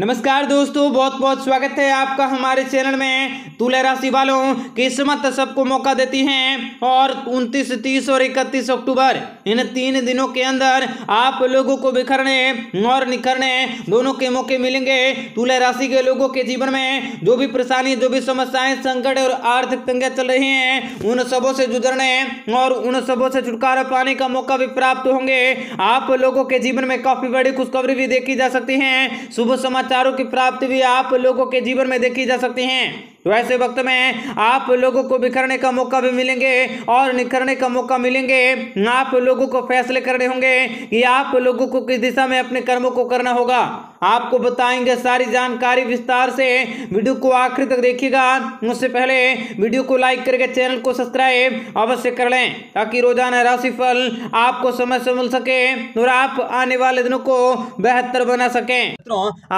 नमस्कार दोस्तों बहुत बहुत स्वागत है आपका हमारे चैनल में तुला राशि वालों किस्मत सबको मौका देती है और 29, 30 और 31 अक्टूबर इन तीन दिनों के अंदर आप लोगों को बिखरने और निखरने दोनों के मौके मिलेंगे तुला राशि के लोगों के जीवन में जो भी परेशानी जो भी समस्याएं संकट और आर्थिक तंगे चल रही हैं उन सबों से गुजरने और उन सबों से छुटकारा पाने का मौका भी प्राप्त होंगे आप लोगों के जीवन में काफी बड़ी खुशखबरी भी देखी जा सकती है शुभ समाचार समाचारों की प्राप्ति भी आप लोगों के जीवन में देखी जा सकती हैं वैसे तो वक्त में आप लोगों को बिखरने का मौका भी मिलेंगे और निखरने का मौका मिलेंगे आप लोगों को फैसले करने होंगे कि आप लोगों को किस दिशा में अपने कर्मों को करना होगा आपको बताएंगे सारी जानकारी विस्तार से वीडियो को आखिर तक देखिएगा उससे पहले वीडियो को लाइक करके चैनल को सब्सक्राइब अवश्य कर लें ताकि रोजाना राशिफल आपको समय से मिल सके और आप आने वाले दिनों को बेहतर बना सकें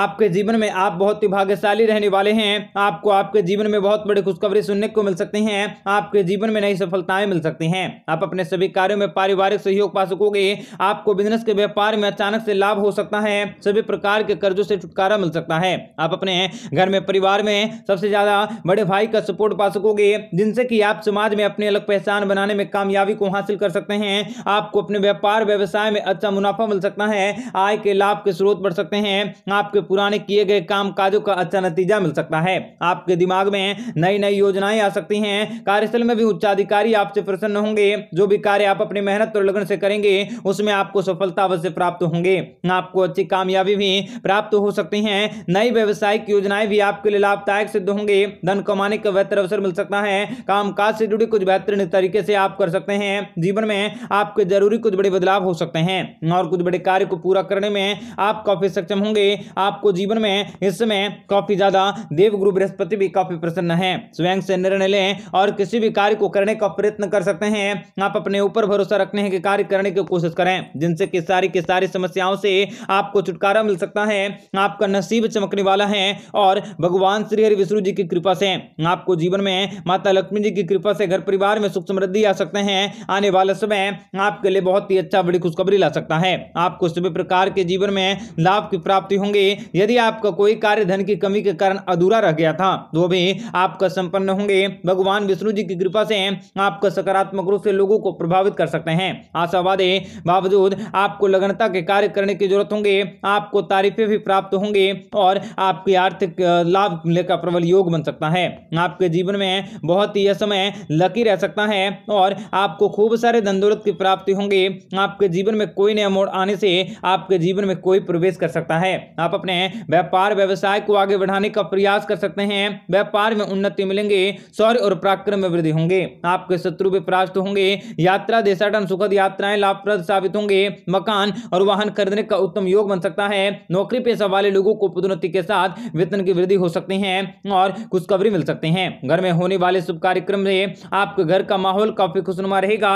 आपके जीवन में आप बहुत ही भाग्यशाली रहने वाले हैं आपको आपके जीवन में बहुत बड़ी खुशखबरी सुनने को मिल सकती है आपके जीवन में नई सफलताएं मिल सकती हैं आप अपने सभी कार्यो में पारिवारिक सहयोग पा सकोगे आपको बिजनेस के व्यापार में अचानक से लाभ हो सकता है सभी प्रकार के कर्जों से छुटकारा मिल सकता है आप अपने घर में परिवार में सबसे ज्यादा बड़े भाई का सपोर्ट पा सकोगे जिनसे कि आप समाज में अपनी अलग पहचान बनाने में कामयाबी को हासिल कर सकते हैं आपको अपने व्यापार व्यवसाय में अच्छा मुनाफा मिल सकता है आय के लाभ के स्रोत बढ़ सकते हैं आपके पुराने किए गए काम काजों का अच्छा नतीजा मिल सकता है आपके दिमाग विभाग में नई नई योजनाएं आ सकती हैं कार्यस्थल में भी उच्चाधिकारी आपसे प्रसन्न होंगे जो भी कार्य आप अपनी मेहनत और लगन से करेंगे उसमें आपको सफलता अवश्य प्राप्त होंगे आपको अच्छी कामयाबी भी प्राप्त हो सकती है नई व्यवसायिक योजनाएं भी आपके लिए लाभदायक सिद्ध होंगे धन कमाने का बेहतर अवसर मिल सकता है काम से जुड़ी कुछ बेहतरीन तरीके से आप कर सकते हैं जीवन में आपके जरूरी कुछ बड़े बदलाव हो सकते हैं और कुछ बड़े कार्य को पूरा करने में आप काफी सक्षम होंगे आपको जीवन में इस समय काफी ज्यादा देवगुरु बृहस्पति भी काफी काफी प्रसन्न है स्वयं से निर्णय लें और किसी भी कार्य को करने का प्रयत्न कर सकते हैं आप अपने ऊपर भरोसा रखने हैं कि कार्य करने की कोशिश करें जिनसे की सारी की सारी समस्याओं से आपको छुटकारा मिल सकता है आपका नसीब चमकने वाला है और भगवान श्री हरि विष्णु जी की कृपा से आपको जीवन में माता लक्ष्मी जी की कृपा से घर परिवार में सुख समृद्धि आ सकते हैं आने वाला समय आपके लिए बहुत ही अच्छा बड़ी खुशखबरी ला सकता है आपको सभी प्रकार के जीवन में लाभ की प्राप्ति होंगे यदि आपका कोई कार्य धन की कमी के कारण अधूरा रह गया था तो भी में आपका संपन्न होंगे भगवान विष्णु जी की कृपा से आपका सकारात्मक रूप से लोगों को प्रभावित कर सकते हैं आशावाद बावजूद आपको लगनता के कार्य करने की जरूरत होंगे आपको तारीफें भी प्राप्त होंगे और आपकी आर्थिक लाभ का प्रबल योग बन सकता है आपके जीवन में बहुत ही समय लकी रह सकता है और आपको खूब सारे धन दौलत की प्राप्ति होंगे आपके जीवन में कोई नया मोड़ आने से आपके जीवन में कोई प्रवेश कर सकता है आप अपने व्यापार व्यवसाय को आगे बढ़ाने का प्रयास कर सकते हैं व्यापार में उन्नति मिलेंगे सौर्य और पराक्रम में वृद्धि होंगे आपके शत्रु भी परास्त होंगे यात्रा देशाटन सुखद यात्राएं लाभप्रद साबित होंगे मकान और वाहन खरीदने का उत्तम योग बन सकता है नौकरी पेशा वाले लोगों को पदोन्नति के साथ वेतन की वृद्धि हो सकती है और खुशखबरी मिल सकते हैं घर में होने वाले शुभ कार्यक्रम में आपके घर का माहौल काफी खुशनुमा रहेगा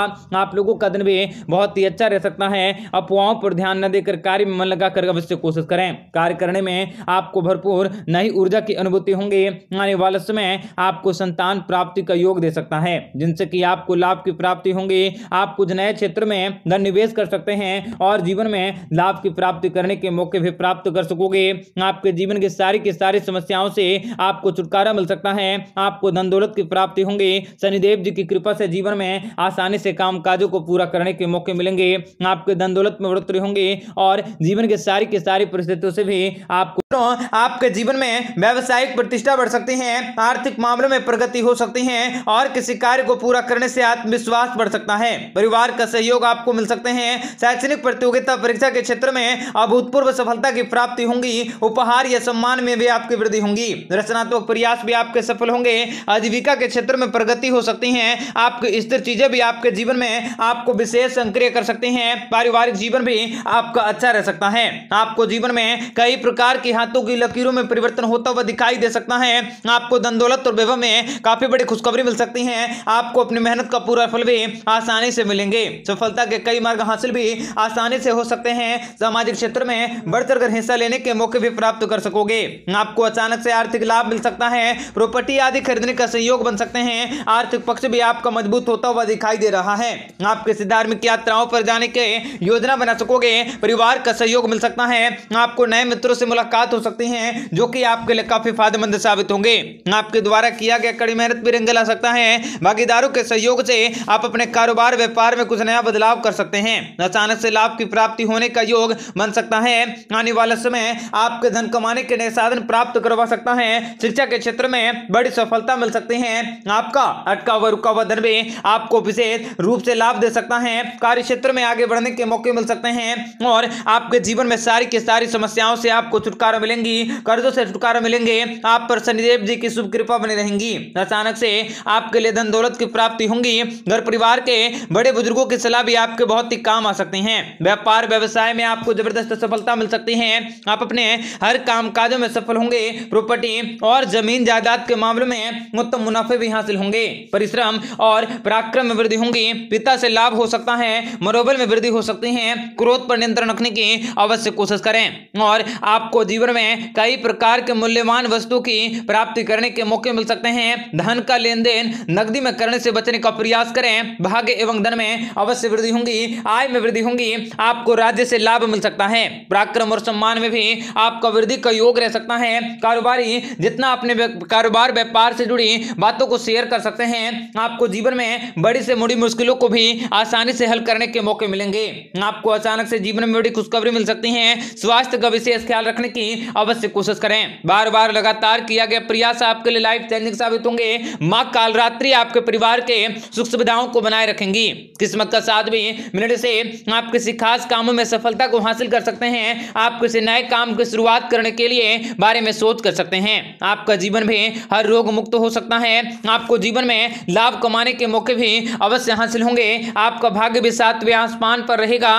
आप लोगों का दिन भी बहुत ही अच्छा रह सकता है अफवाहों पर ध्यान न देकर कार्य में मन लगाकर अवश्य कोशिश करें कार्य करने में आपको भरपूर नई ऊर्जा की अनुभूति होंगे आने वाला समय आपको संतान प्राप्ति का योग दे सकता है जिनसे कि आपको लाभ की प्राप्ति होंगी आप कुछ नए क्षेत्र में धन निवेश कर सकते हैं और जीवन में लाभ की प्राप्ति करने के मौके भी प्राप्त कर सकोगे आपके जीवन की सारी की सारी समस्याओं से आपको छुटकारा मिल सकता है आपको धन दौलत की प्राप्ति होंगी शनिदेव जी की कृपा से जीवन में आसानी से काम काजों को पूरा करने के मौके मिलेंगे आपके धन दौलत में बढ़ोतरी होंगी और जीवन के सारी की सारी परिस्थितियों से भी आपको आपके जीवन में व्यावसायिक प्रतिष्ठा बढ़ सकती है हैं आर्थिक मामलों में प्रगति हो सकती है और किसी कार्य को पूरा करने से आत्मविश्वास बढ़ सकता है परिवार का सहयोग आपको मिल सकते हैं शैक्षणिक प्रतियोगिता परीक्षा के क्षेत्र में अभूतपूर्व सफलता की प्राप्ति होंगी उपहार या सम्मान में भी आपकी वृद्धि होंगी रचनात्मक प्रयास भी आपके सफल होंगे आजीविका के क्षेत्र में प्रगति हो सकती है आपकी स्थिर चीजें भी आपके जीवन में आपको विशेष सक्रिय कर सकती हैं पारिवारिक जीवन भी आपका अच्छा रह सकता है आपको जीवन में कई प्रकार की हाथों की लकीरों में परिवर्तन होता हुआ दिखाई दे सकता है आप आपको धन दौलत और वैभव में काफी बड़ी खुशखबरी मिल सकती है आपको अपनी मेहनत का पूरा फल भी आसानी से मिलेंगे सफलता के कई मार्ग हासिल भी आसानी से हो सकते हैं सामाजिक क्षेत्र में बढ़ चढ़ हिस्सा लेने के मौके भी प्राप्त कर सकोगे आपको अचानक से आर्थिक लाभ मिल सकता है प्रॉपर्टी आदि खरीदने का सहयोग बन सकते हैं आर्थिक पक्ष भी आपका मजबूत होता हुआ दिखाई दे रहा है आप किसी धार्मिक यात्राओं पर जाने के योजना बना सकोगे परिवार का सहयोग मिल सकता है आपको नए मित्रों से मुलाकात हो सकती है जो कि आपके लिए काफी फायदेमंद साबित होंगे आपके द्वारा किया गया कड़ी मेहनत भी रंग ला सकता है भागीदारों के सहयोग से आप अपने कारोबार व्यापार में कुछ नया बदलाव कर सकते हैं अचानक से लाभ की प्राप्ति होने का योग बन सकता है आने वाले समय आपके धन कमाने के नए साधन प्राप्त करवा सकता है शिक्षा के क्षेत्र में बड़ी सफलता मिल सकती है आपका अटका हुआ रुका हुआ धन भी आपको विशेष रूप से लाभ दे सकता है कार्य क्षेत्र में आगे बढ़ने के मौके मिल सकते हैं और आपके जीवन में सारी की सारी समस्याओं से आपको छुटकारा मिलेंगी कर्जों से छुटकारा मिलेंगे आप पर शनिदेव जी जी की शुभ कृपा बनी रहेंगी अचानक से आपके लिए धन दौलत की प्राप्ति होंगी घर परिवार के बड़े बुजुर्गों की सलाह भी आपके बहुत ही काम आ सकती है व्यापार व्यवसाय में आपको जबरदस्त सफलता मिल सकती है आप अपने हर काम काजों में सफल होंगे प्रॉपर्टी और जमीन जायदाद के मामले में उत्तम मुनाफे भी हासिल होंगे परिश्रम और पराक्रम में वृद्धि होंगी पिता से लाभ हो सकता है मनोबल में वृद्धि हो सकती है क्रोध पर नियंत्रण रखने की अवश्य कोशिश करें और आपको जीवन में कई प्रकार के मूल्यवान वस्तु की प्राप्ति करने के मौके मिल सकते हैं धन का लेन देन नकदी में करने से बचने का प्रयास करें भाग्य एवं धन में अवश्य वृद्धि होगी आय में वृद्धि होगी आपको राज्य से लाभ मिल सकता है पराक्रम और सम्मान में भी आपका वृद्धि का योग रह सकता है कारोबारी जितना अपने कारोबार व्यापार से जुड़ी बातों को शेयर कर सकते हैं आपको जीवन में बड़ी से बड़ी मुश्किलों को भी आसानी से हल करने के मौके मिलेंगे आपको अचानक से जीवन में बड़ी खुशखबरी मिल सकती है स्वास्थ्य का विशेष ख्याल रखने की अवश्य कोशिश करें बार बार लगातार किया गया प्रयास प्रयास आपके लिए लाइफ चेंजिंग साबित होंगे माँ कालरात्रि आपके परिवार के सुख सुविधाओं को बनाए रखेंगी किस्मत का साथ भी मिनट से आप किसी खास कामों में सफलता को हासिल कर सकते हैं आप किसी नए काम की शुरुआत करने के लिए बारे में सोच कर सकते हैं आपका जीवन भी हर रोग मुक्त हो सकता है आपको जीवन में लाभ कमाने के मौके भी अवश्य हासिल होंगे आपका भाग्य भी सातवें आसमान पर रहेगा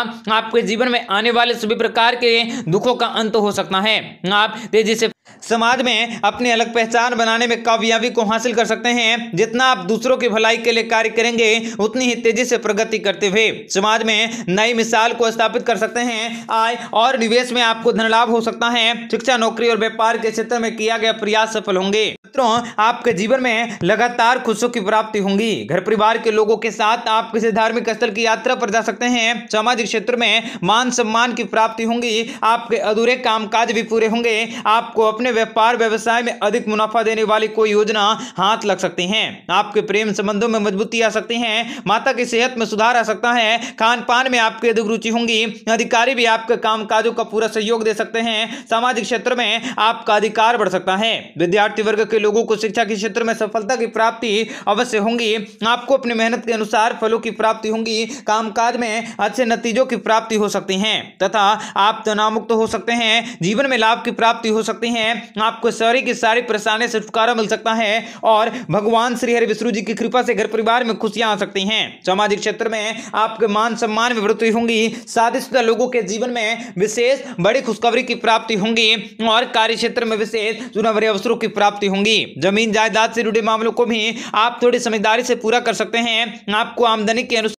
आपके जीवन में आने वाले सभी प्रकार के दुखों का अंत हो सकता है आप तेजी से समाज में अपनी अलग पहचान बनाने में कामयाबी को हासिल कर सकते हैं जितना आप दूसरों की भलाई के लिए कार्य करेंगे उतनी ही तेजी से प्रगति करते हुए समाज में नई मिसाल को स्थापित कर सकते हैं आय और निवेश में आपको धन लाभ हो सकता है शिक्षा नौकरी और व्यापार के क्षेत्र में किया गया प्रयास सफल होंगे मित्रों आपके जीवन में लगातार खुशियों की प्राप्ति होंगी घर परिवार के लोगों के साथ आप किसी धार्मिक स्थल की यात्रा पर जा सकते हैं सामाजिक क्षेत्र में मान सम्मान की प्राप्ति होंगी आपके अधूरे कामकाज भी पूरे होंगे आपको अपने व्यापार व्यवसाय में अधिक मुनाफा देने वाली कोई योजना हाथ लग सकती है आपके प्रेम संबंधों में मजबूती आ सकती है माता की सेहत में सुधार आ सकता है खान पान में आपकी अधिक रुचि होंगी अधिकारी भी आपके काम का पूरा सहयोग दे सकते हैं सामाजिक क्षेत्र में आपका अधिकार बढ़ सकता है विद्यार्थी वर्ग के लोगों को शिक्षा के क्षेत्र में सफलता की प्राप्ति अवश्य होंगी आपको अपनी मेहनत के अनुसार फलों की प्राप्ति होंगी कामकाज में अच्छे नतीजों की प्राप्ति हो सकती है तथा आप तनावमुक्त हो सकते हैं जीवन में लाभ की प्राप्ति हो सकती है आपको सारी की सारी परेशानी से छुटकारा मिल सकता है और भगवान श्री हरि विष्णु जी की कृपा से घर परिवार में खुशियां आ सकती हैं सामाजिक क्षेत्र में आपके मान सम्मान में वृद्धि होंगी शादीशुदा लोगों के जीवन में विशेष बड़ी खुशखबरी की प्राप्ति होंगी और कार्य क्षेत्र में विशेष चुनावी अवसरों की प्राप्ति होंगी जमीन जायदाद से जुड़े मामलों को भी आप थोड़ी समझदारी से पूरा कर सकते हैं आपको आमदनी के अनुसार